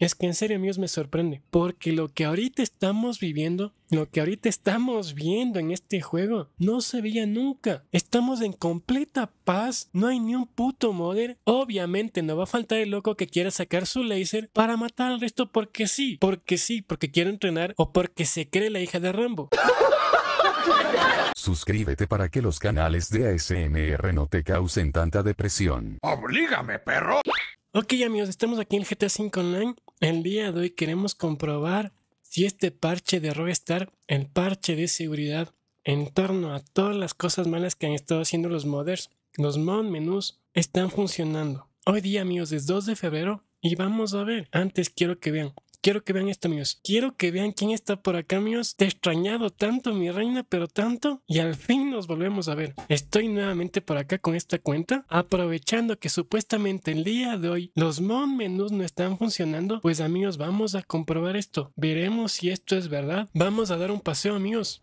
Es que en serio, amigos, me sorprende. Porque lo que ahorita estamos viviendo, lo que ahorita estamos viendo en este juego, no se veía nunca. Estamos en completa paz. No hay ni un puto modder. Obviamente, no va a faltar el loco que quiera sacar su laser para matar al resto porque sí. Porque sí, porque quiere entrenar o porque se cree la hija de Rambo. Suscríbete para que los canales de ASMR no te causen tanta depresión. ¡Oblígame, perro! Ok amigos, estamos aquí en GTA 5 Online. El día de hoy queremos comprobar si este parche de Rockstar, el parche de seguridad en torno a todas las cosas malas que han estado haciendo los modders, los mod menús, están funcionando. Hoy día amigos es 2 de febrero y vamos a ver. Antes quiero que vean, Quiero que vean esto, amigos. Quiero que vean quién está por acá, amigos. Te he extrañado tanto, mi reina, pero tanto. Y al fin nos volvemos a ver. Estoy nuevamente por acá con esta cuenta. Aprovechando que supuestamente el día de hoy los mon menús no están funcionando. Pues amigos, vamos a comprobar esto. Veremos si esto es verdad. Vamos a dar un paseo, amigos.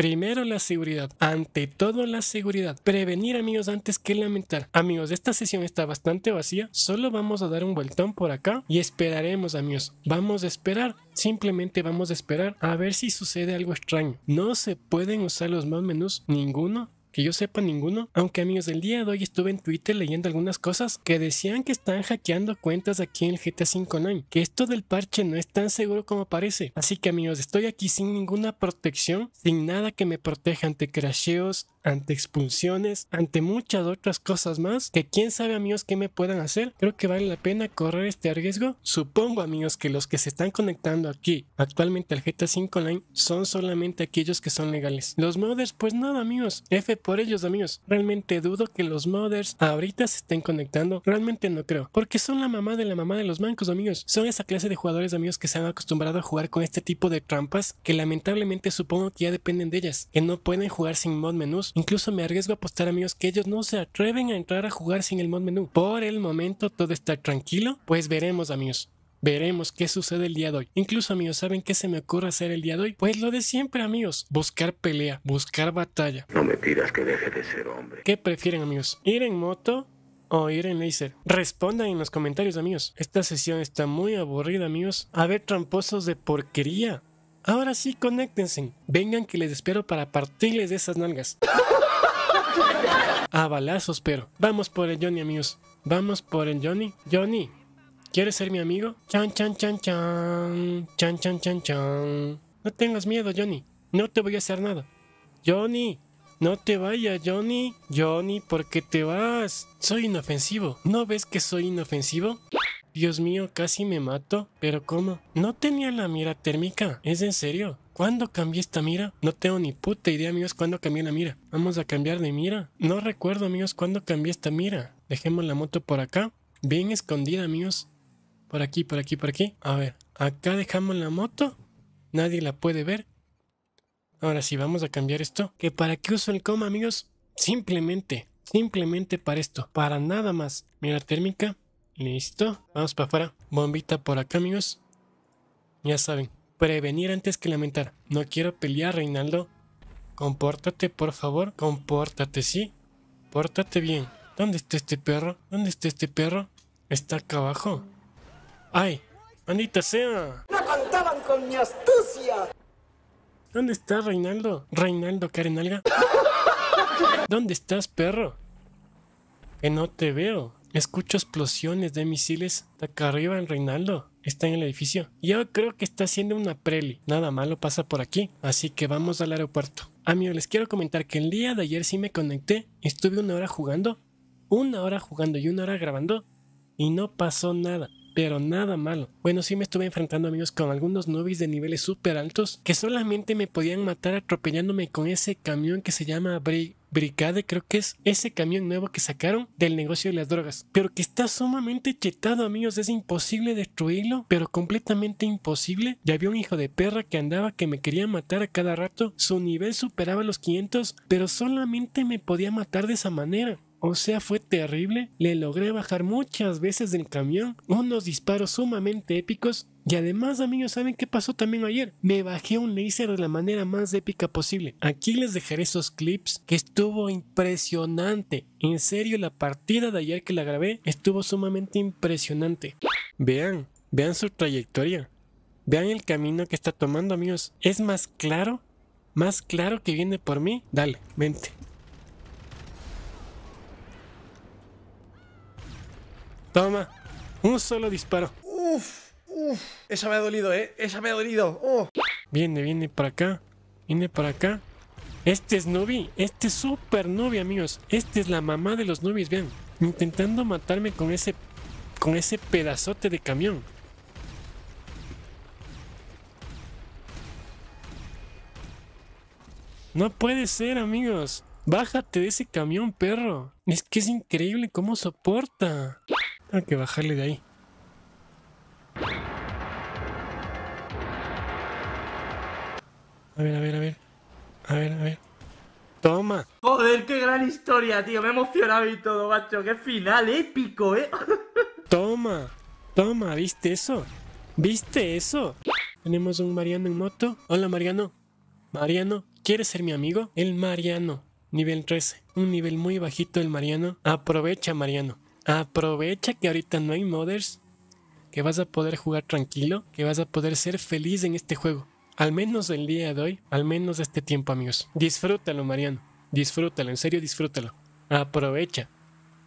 Primero la seguridad, ante todo la seguridad. Prevenir amigos antes que lamentar. Amigos, esta sesión está bastante vacía, solo vamos a dar un vueltón por acá y esperaremos amigos. Vamos a esperar, simplemente vamos a esperar a ver si sucede algo extraño. No se pueden usar los más menús, ninguno, que yo sepa ninguno. Aunque amigos, el día de hoy estuve en Twitter leyendo algunas cosas que decían que están hackeando cuentas aquí en el GTA 5 Online. Que esto del parche no es tan seguro como parece. Así que amigos, estoy aquí sin ninguna protección, sin nada que me proteja ante crasheos, ante expulsiones, ante muchas otras cosas más que quién sabe amigos qué me puedan hacer. Creo que vale la pena correr este riesgo. Supongo amigos que los que se están conectando aquí actualmente al GTA 5 Online son solamente aquellos que son legales. Los modders pues nada amigos, FP por ellos, amigos. Realmente dudo que los mothers ahorita se estén conectando. Realmente no creo. Porque son la mamá de la mamá de los mancos, amigos. Son esa clase de jugadores, amigos, que se han acostumbrado a jugar con este tipo de trampas que lamentablemente supongo que ya dependen de ellas. Que no pueden jugar sin mod menús. Incluso me arriesgo a apostar, amigos, que ellos no se atreven a entrar a jugar sin el mod menú. Por el momento todo está tranquilo. Pues veremos, amigos. Veremos qué sucede el día de hoy. Incluso, amigos, ¿saben qué se me ocurre hacer el día de hoy? Pues lo de siempre, amigos. Buscar pelea, buscar batalla. No me pidas que deje de ser hombre. ¿Qué prefieren, amigos? ¿Ir en moto o ir en laser? Respondan en los comentarios, amigos. Esta sesión está muy aburrida, amigos. A ver, tramposos de porquería. Ahora sí, conéctense. Vengan que les espero para partirles de esas nalgas. A balazos, pero. Vamos por el Johnny, amigos. Vamos por el Johnny. Johnny, ¿Quieres ser mi amigo? Chan, chan, chan, chan. Chan, chan, chan, chan. No tengas miedo, Johnny. No te voy a hacer nada. Johnny, no te vayas, Johnny. Johnny, ¿por qué te vas? Soy inofensivo. ¿No ves que soy inofensivo? Dios mío, casi me mato. ¿Pero cómo? No tenía la mira térmica. ¿Es en serio? ¿Cuándo cambié esta mira? No tengo ni puta idea, amigos, cuándo cambié la mira. Vamos a cambiar de mira. No recuerdo, amigos, cuándo cambié esta mira. Dejemos la moto por acá. Bien escondida, amigos. Por aquí, por aquí, por aquí. A ver, acá dejamos la moto. Nadie la puede ver. Ahora sí, vamos a cambiar esto. ¿Que para qué uso el coma, amigos? Simplemente, simplemente para esto. Para nada más. Mira térmica. Listo. Vamos para afuera. Bombita por acá, amigos. Ya saben. Prevenir antes que lamentar. No quiero pelear, Reinaldo. Compórtate, por favor. Compórtate, sí. Pórtate bien. ¿Dónde está este perro? ¿Dónde está este perro? Está acá abajo. ¡Ay! ¡Anita sea! ¡No contaban con mi astucia! ¿Dónde está Reinaldo? ¿Reinaldo Karenalga? ¿Dónde estás, perro? Que no te veo. Escucho explosiones de misiles. Está acá arriba Reinaldo. Está en el edificio. Yo creo que está haciendo una preli. Nada malo pasa por aquí. Así que vamos al aeropuerto. Amigo, les quiero comentar que el día de ayer sí me conecté. Estuve una hora jugando. Una hora jugando y una hora grabando. Y no pasó nada pero nada malo. Bueno, sí me estuve enfrentando amigos con algunos novios de niveles súper altos que solamente me podían matar atropellándome con ese camión que se llama Brigade, creo que es ese camión nuevo que sacaron del negocio de las drogas, pero que está sumamente chetado, amigos. Es imposible destruirlo, pero completamente imposible. Ya había un hijo de perra que andaba que me quería matar a cada rato. Su nivel superaba los 500, pero solamente me podía matar de esa manera. O sea, fue terrible. Le logré bajar muchas veces del camión, unos disparos sumamente épicos. Y además, amigos, ¿saben qué pasó también ayer? Me bajé un laser de la manera más épica posible. Aquí les dejaré esos clips que estuvo impresionante. En serio, la partida de ayer que la grabé estuvo sumamente impresionante. Vean, vean su trayectoria. Vean el camino que está tomando, amigos. Es más claro, más claro que viene por mí. Dale, vente. Toma, un solo disparo. Uf, uf, esa me ha dolido, eh, esa me ha dolido. Oh. Viene, viene para acá, viene para acá. Este es Novi, este es super Novi, amigos. Este es la mamá de los Novis, vean. Intentando matarme con ese, con ese pedazote de camión. No puede ser, amigos. Bájate de ese camión, perro. Es que es increíble cómo soporta. Hay que bajarle de ahí. A ver, a ver, a ver. A ver, a ver. Toma. Joder, qué gran historia, tío. Me he emocionado y todo, macho. Qué final épico, eh. Toma. Toma, ¿viste eso? ¿Viste eso? Tenemos un Mariano en moto. Hola, Mariano. Mariano, ¿quieres ser mi amigo? El Mariano, nivel 13. Un nivel muy bajito el Mariano. Aprovecha, Mariano. Aprovecha que ahorita no hay modders, que vas a poder jugar tranquilo, que vas a poder ser feliz en este juego. Al menos el día de hoy, al menos este tiempo, amigos. Disfrútalo, Mariano. Disfrútalo, en serio, disfrútalo. Aprovecha.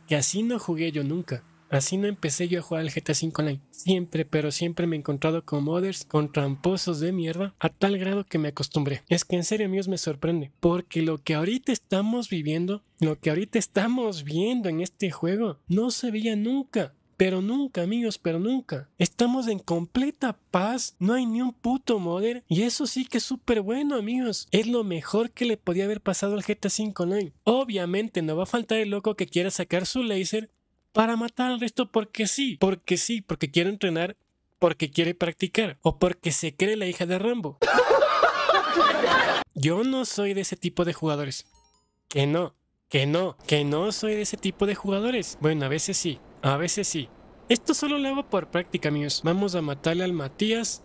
Que así no jugué yo nunca. Así no empecé yo a jugar al GTA 5 Online. Siempre, pero siempre me he encontrado con modders, con tramposos de mierda, a tal grado que me acostumbré. Es que en serio, amigos, me sorprende. Porque lo que ahorita estamos viviendo, lo que ahorita estamos viendo en este juego, no se veía nunca. Pero nunca, amigos, pero nunca. Estamos en completa paz, no hay ni un puto modder. Y eso sí que es súper bueno, amigos. Es lo mejor que le podía haber pasado al GTA 5 Online. Obviamente no va a faltar el loco que quiera sacar su láser para matar al resto porque sí, porque sí, porque quiere entrenar, porque quiere practicar o porque se cree la hija de Rambo. Yo no soy de ese tipo de jugadores. Que no, que no, que no soy de ese tipo de jugadores. Bueno, a veces sí, a veces sí. Esto solo lo hago por práctica, amigos. Vamos a matarle al Matías.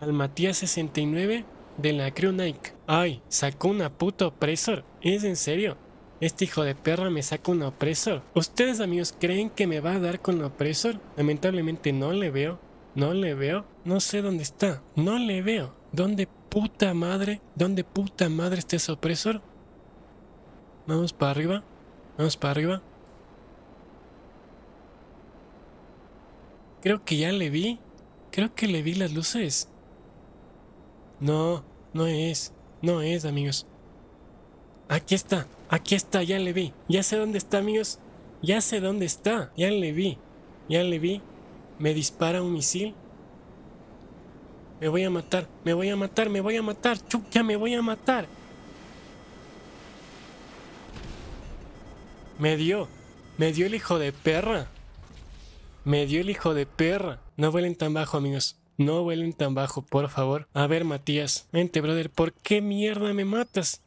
Al Matías 69 de la Crew Nike. Ay, sacó una puta opresor. ¿Es en serio? Este hijo de perra me saca un opresor. ¿Ustedes amigos creen que me va a dar con opresor? Lamentablemente no le veo. No le veo. No sé dónde está. No le veo. ¿Dónde puta madre? ¿Dónde puta madre está ese opresor? Vamos para arriba. Vamos para arriba. Creo que ya le vi. Creo que le vi las luces. No, no es. No es, amigos. Aquí está. Aquí está, ya le vi. Ya sé dónde está, amigos. Ya sé dónde está. Ya le vi. Ya le vi. Me dispara un misil. Me voy a matar. Me voy a matar. Me voy a matar. chuca, ya me voy a matar. Me dio. Me dio el hijo de perra. Me dio el hijo de perra. No vuelen tan bajo, amigos. No vuelen tan bajo, por favor. A ver, Matías. Vente, brother. ¿Por qué mierda me matas?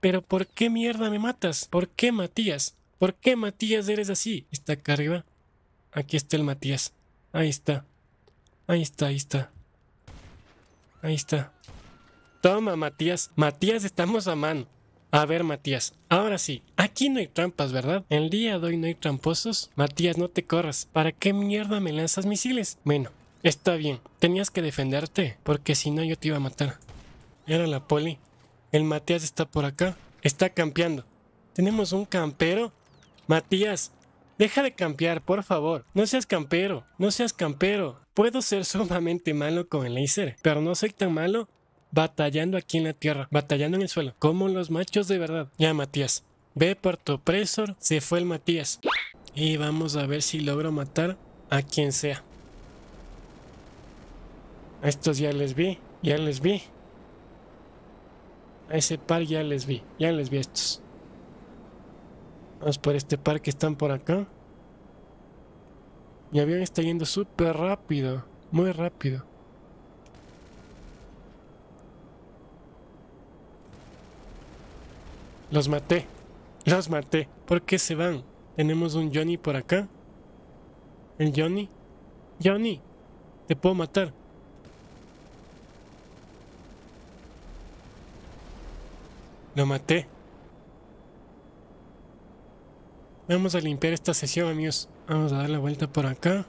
Pero ¿por qué mierda me matas? ¿Por qué Matías? ¿Por qué Matías eres así? Está acá arriba. Aquí está el Matías. Ahí está. Ahí está, ahí está. Ahí está. Toma, Matías. Matías, estamos a mano. A ver, Matías. Ahora sí. Aquí no hay trampas, ¿verdad? El día de hoy no hay tramposos. Matías, no te corras. ¿Para qué mierda me lanzas misiles? Bueno, está bien. Tenías que defenderte, porque si no yo te iba a matar. Era la poli. El Matías está por acá. Está campeando. ¿Tenemos un campero? Matías, deja de campear, por favor. No seas campero. No seas campero. Puedo ser sumamente malo con el laser, pero no soy tan malo batallando aquí en la tierra, batallando en el suelo, como los machos de verdad. Ya, Matías, ve por tu presor. Se fue el Matías. Y vamos a ver si logro matar a quien sea. A estos ya les vi, ya les vi. A ese par ya les vi. Ya les vi estos. Vamos por este par que están por acá. Mi avión está yendo súper rápido. Muy rápido. Los maté. Los maté. ¿Por qué se van? Tenemos un Johnny por acá. El Johnny. Johnny. Te puedo matar. Lo maté. Vamos a limpiar esta sesión, amigos. Vamos a dar la vuelta por acá.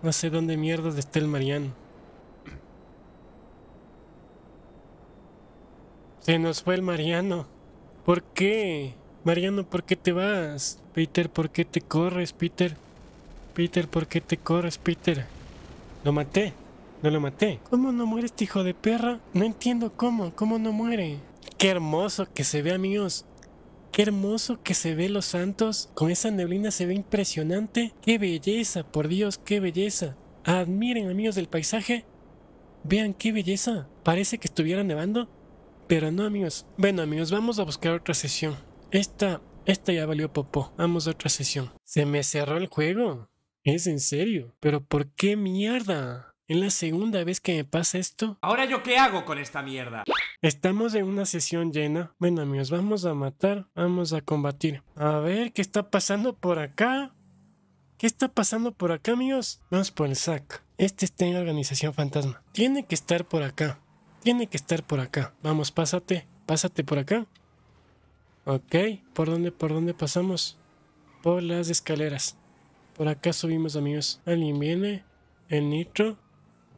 No sé dónde mierda está el Mariano. Se nos fue el Mariano. ¿Por qué? Mariano, ¿por qué te vas? Peter, ¿por qué te corres, Peter? Peter, ¿por qué te corres, Peter? Lo maté. No lo maté. ¿Cómo no muere este hijo de perra? No entiendo cómo. ¿Cómo no muere? Qué hermoso que se ve, amigos. Qué hermoso que se ve los santos. Con esa neblina se ve impresionante. Qué belleza, por Dios, qué belleza. Admiren, amigos, del paisaje. Vean qué belleza. Parece que estuviera nevando. Pero no, amigos. Bueno, amigos, vamos a buscar otra sesión. Esta, esta ya valió popó. Vamos a otra sesión. Se me cerró el juego. Es en serio. Pero ¿por qué mierda? Es la segunda vez que me pasa esto. Ahora yo qué hago con esta mierda. Estamos en una sesión llena. Bueno, amigos, vamos a matar, vamos a combatir. A ver, ¿qué está pasando por acá? ¿Qué está pasando por acá, amigos? Vamos por el sac. Este está en organización fantasma. Tiene que estar por acá. Tiene que estar por acá. Vamos, pásate. Pásate por acá. Ok. ¿Por dónde, por dónde pasamos? Por las escaleras. Por acá subimos, amigos. Alguien viene. El nitro.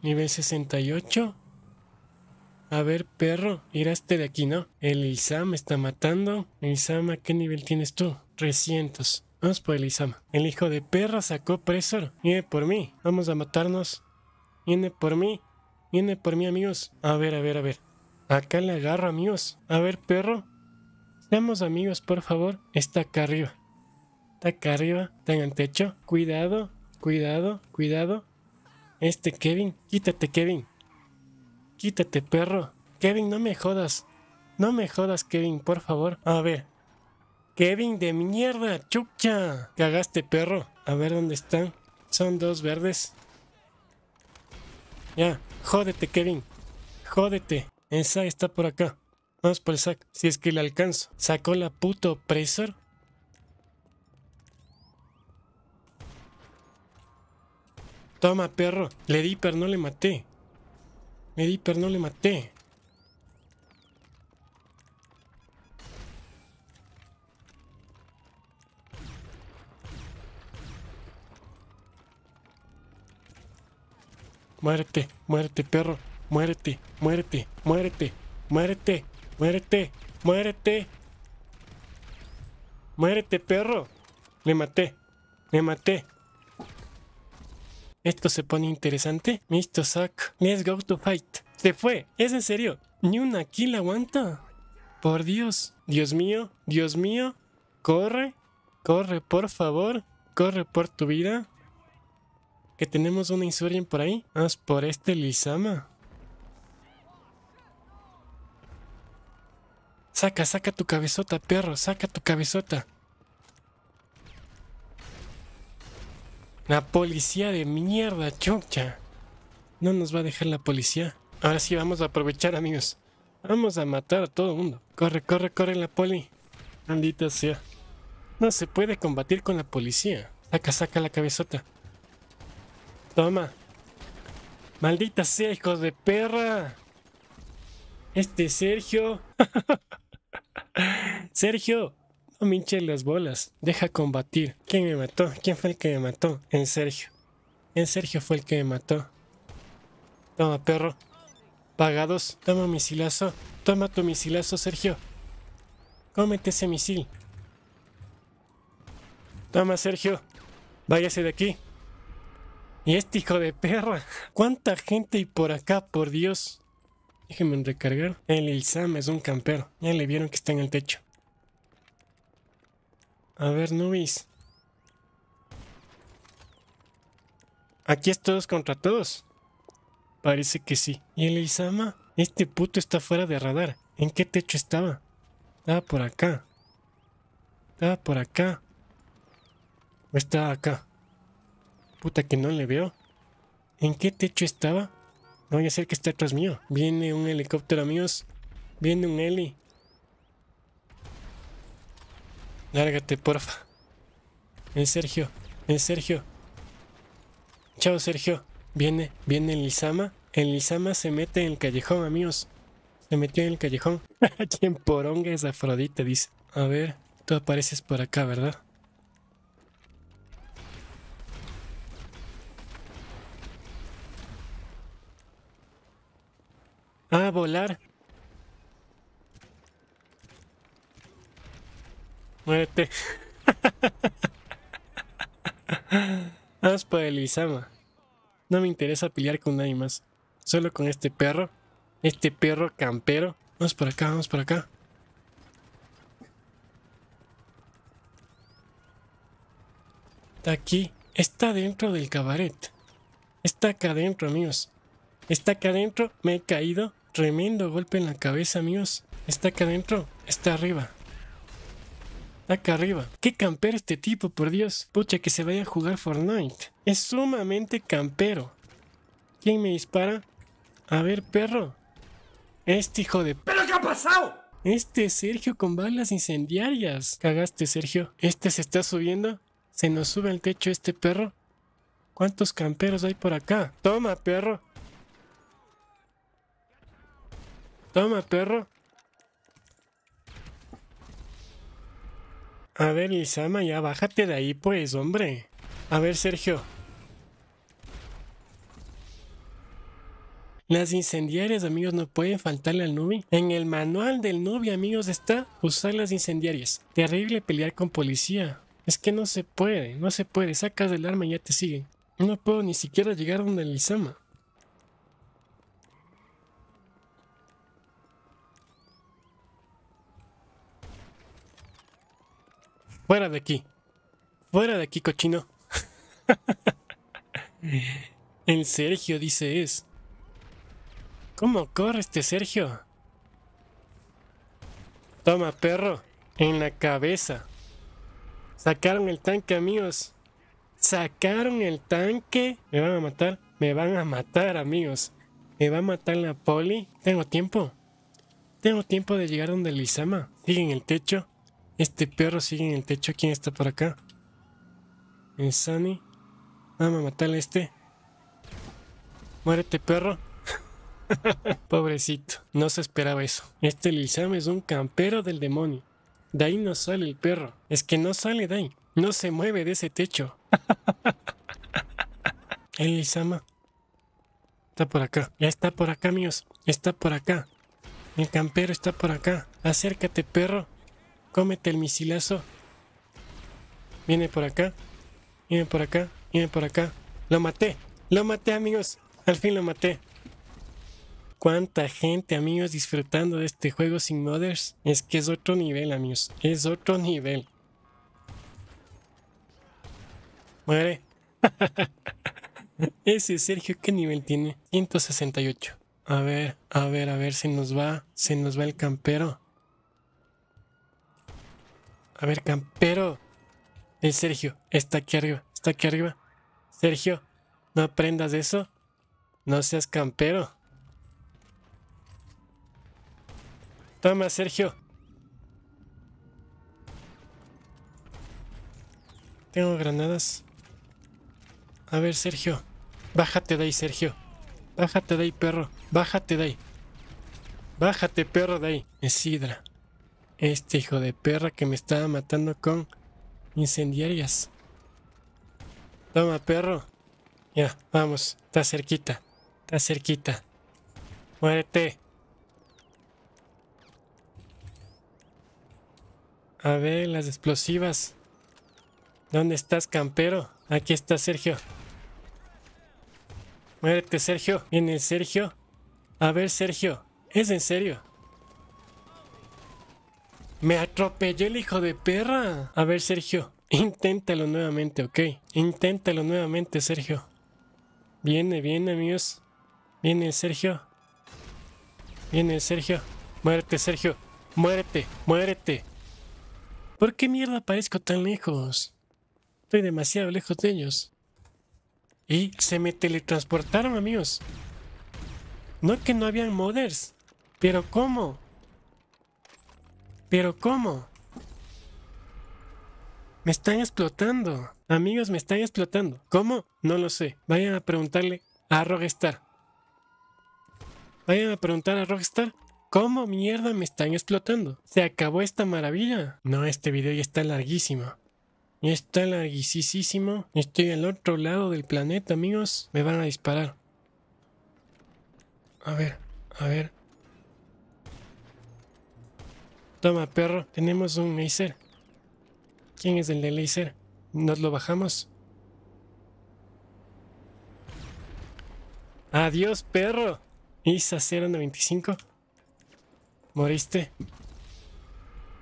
Nivel 68. A ver, perro, iraste de aquí, ¿no? El Isam está matando. Isam, qué nivel tienes tú? 300. Vamos por el Isam. El hijo de perro sacó preso. Viene por mí. Vamos a matarnos. Viene por mí. Viene por mí, amigos. A ver, a ver, a ver. Acá le agarro, amigos. A ver, perro. Seamos amigos, por favor. Está acá arriba. Está acá arriba. Está en el techo. Cuidado, cuidado, cuidado. Este Kevin. Quítate, Kevin. Quítate, perro. Kevin, no me jodas. No me jodas, Kevin, por favor. A ver. Kevin de mierda, chucha. Cagaste, perro. A ver dónde están. Son dos verdes. Ya, jódete, Kevin. Jódete. Esa está por acá. Vamos por el SAC, si es que le alcanzo. Sacó la puto opresor. Toma, perro. Le di, pero no le maté. Me di, pero no le maté. Muérete, muérete, perro. Muérete, muérete, muérete, muérete, muérete, muérete. Muérete, perro. Le maté, le maté. Esto se pone interesante. Misto Zack, let's go to fight. Se fue, es en serio. Ni una la aguanta. Por Dios, Dios mío, Dios mío. Corre, corre, por favor. Corre por tu vida. Que tenemos una insurgen por ahí. Vamos por este Lizama. Saca, saca tu cabezota, perro, saca tu cabezota. La policía de mierda, chucha. No nos va a dejar la policía. Ahora sí, vamos a aprovechar, amigos. Vamos a matar a todo el mundo. Corre, corre, corre la poli. Maldita sea. No se puede combatir con la policía. Saca, saca la cabezota. Toma. Maldita sea, hijos de perra. Este Sergio. Sergio, no me las bolas, deja combatir. ¿Quién me mató? ¿Quién fue el que me mató? En Sergio. En Sergio fue el que me mató. Toma, perro. Pagados, toma misilazo. Toma tu misilazo, Sergio. Cómete ese misil. Toma, Sergio. Váyase de aquí. Y este hijo de perra. ¿Cuánta gente y por acá, por Dios? Déjenme recargar. El Ilsam es un campero. Ya le vieron que está en el techo. A ver, Nubis. Aquí es todos contra todos. Parece que sí. ¿Y el Isama? Este puto está fuera de radar. ¿En qué techo estaba? Estaba por acá. Estaba por acá. O estaba acá. Puta que no le veo. ¿En qué techo estaba? No voy a ser que está atrás mío. Viene un helicóptero, amigos. Viene un heli. Lárgate, porfa. en Sergio, en Sergio. Chao, Sergio. Viene, viene el Lizama. El Lizama se mete en el callejón, amigos. Se metió en el callejón. Quien poronga es Afrodita, dice. A ver, tú apareces por acá, ¿verdad? Ah, volar. Vamos vamos para izama No me interesa pelear con nadie más. Solo con este perro. Este perro campero. Vamos por acá, vamos por acá. Está aquí. Está dentro del cabaret. Está acá adentro, amigos. Está acá adentro. Me he caído. Tremendo golpe en la cabeza, amigos. Está acá adentro. Está arriba. Acá arriba. ¿Qué campero este tipo, por Dios? Pucha, que se vaya a jugar Fortnite. Es sumamente campero. ¿Quién me dispara? A ver, perro. Este hijo de... ¿Pero qué ha pasado? Este Sergio con balas incendiarias. Cagaste, Sergio. Este se está subiendo. Se nos sube al techo este perro. ¿Cuántos camperos hay por acá? Toma, perro. Toma, perro. A ver, Lizama, ya bájate de ahí, pues, hombre. A ver, Sergio. Las incendiarias, amigos, no pueden faltarle al nubi. En el manual del nubi, amigos, está usar las incendiarias. Terrible pelear con policía. Es que no se puede, no se puede. Sacas el arma y ya te siguen. No puedo ni siquiera llegar donde Lizama. Fuera de aquí. Fuera de aquí, cochino. El Sergio dice es. ¿Cómo corre este Sergio? Toma, perro. En la cabeza. Sacaron el tanque, amigos. Sacaron el tanque. Me van a matar. Me van a matar, amigos. Me va a matar la poli. Tengo tiempo. Tengo tiempo de llegar donde Lizama. Sigue en el techo. Este perro sigue en el techo. ¿Quién está por acá? en Sunny? Vamos a matarle a este. Muérete, perro. Pobrecito, no se esperaba eso. Este Lizama es un campero del demonio. De ahí no sale el perro. Es que no sale de ahí. No se mueve de ese techo. el Está por acá. Ya está por acá, amigos. Está por acá. El campero está por acá. Acércate, perro. Cómete el misilazo. Viene por acá. Viene por acá. Viene por acá. Lo maté. Lo maté, amigos. Al fin lo maté. Cuánta gente, amigos, disfrutando de este juego sin mothers. Es que es otro nivel, amigos. Es otro nivel. Muere. Ese Sergio, ¿qué nivel tiene? 168. A ver, a ver, a ver, se nos va, se nos va el campero. A ver, campero. El eh, Sergio, está aquí arriba, está aquí arriba. Sergio, no aprendas eso. No seas campero. Toma, Sergio. Tengo granadas. A ver, Sergio. Bájate de ahí, Sergio. Bájate de ahí, perro. Bájate de ahí. Bájate, perro, de ahí. Sidra. Este hijo de perra que me estaba matando con incendiarias. Toma, perro. Ya, vamos. Está cerquita. Está cerquita. Muérete. A ver, las explosivas. ¿Dónde estás, campero? Aquí está Sergio. Muérete, Sergio. Viene Sergio. A ver, Sergio. ¿Es en serio? Me atropelló el hijo de perra. A ver, Sergio. Inténtalo nuevamente, ok. Inténtalo nuevamente, Sergio. Viene, viene, amigos. Viene, Sergio. Viene, Sergio. Muérete, Sergio. Muérete, muérete. ¿Por qué mierda aparezco tan lejos? Estoy demasiado lejos de ellos. Y se me teletransportaron, amigos. No que no habían modders. Pero ¿cómo? ¿Pero cómo? Me están explotando. Amigos, me están explotando. ¿Cómo? No lo sé. Vayan a preguntarle a Rockstar. Vayan a preguntar a Rockstar. ¿Cómo mierda me están explotando? ¿Se acabó esta maravilla? No, este video ya está larguísimo. Ya está larguísimo. Estoy al otro lado del planeta, amigos. Me van a disparar. A ver, a ver, Toma, perro, tenemos un laser. ¿Quién es el de laser? ¿Nos lo bajamos? Adiós, perro. Isa 095. Moriste.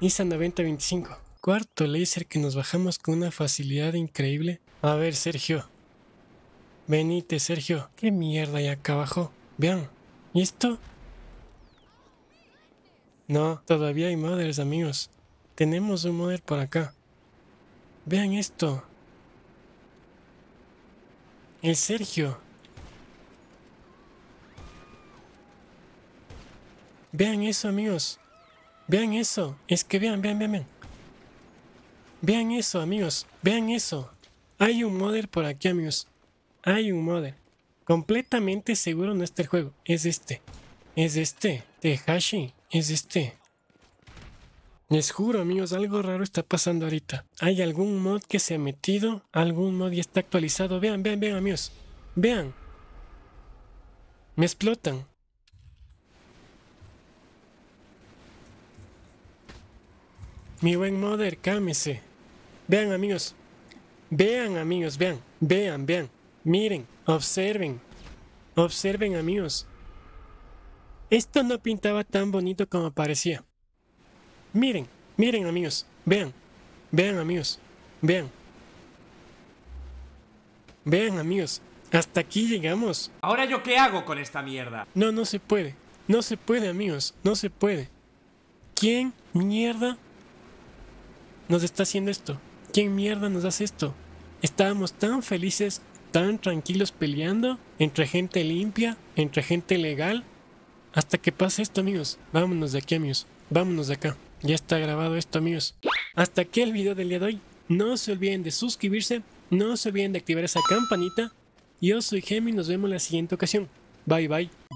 Isa 9025. Cuarto laser que nos bajamos con una facilidad increíble. A ver, Sergio. Venite, Sergio. ¿Qué mierda hay acá abajo? Vean. ¿Y esto? No, todavía hay mothers, amigos. Tenemos un modder por acá. Vean esto. El Sergio. Vean eso, amigos. Vean eso. Es que vean, vean, vean, vean. Vean eso, amigos. Vean eso. Hay un modder por aquí, amigos. Hay un modder. Completamente seguro no está el juego. Es este. Es este. Hashi. Es este. Les juro, amigos, algo raro está pasando ahorita. Hay algún mod que se ha metido, algún mod y está actualizado. Vean, vean, vean, amigos. Vean. Me explotan. Mi buen mother, cámese. Vean, amigos. Vean, amigos, vean. Vean, vean. Miren, observen. Observen, amigos. Esto no pintaba tan bonito como parecía. Miren, miren amigos, vean, vean amigos, vean. Vean amigos, hasta aquí llegamos. Ahora yo qué hago con esta mierda. No, no se puede, no se puede amigos, no se puede. ¿Quién mierda nos está haciendo esto? ¿Quién mierda nos hace esto? Estábamos tan felices, tan tranquilos peleando, entre gente limpia, entre gente legal, hasta que pase esto, amigos. Vámonos de aquí, amigos. Vámonos de acá. Ya está grabado esto, amigos. Hasta aquí el video del día de hoy. No se olviden de suscribirse. No se olviden de activar esa campanita. Yo soy Gemi y nos vemos la siguiente ocasión. Bye, bye.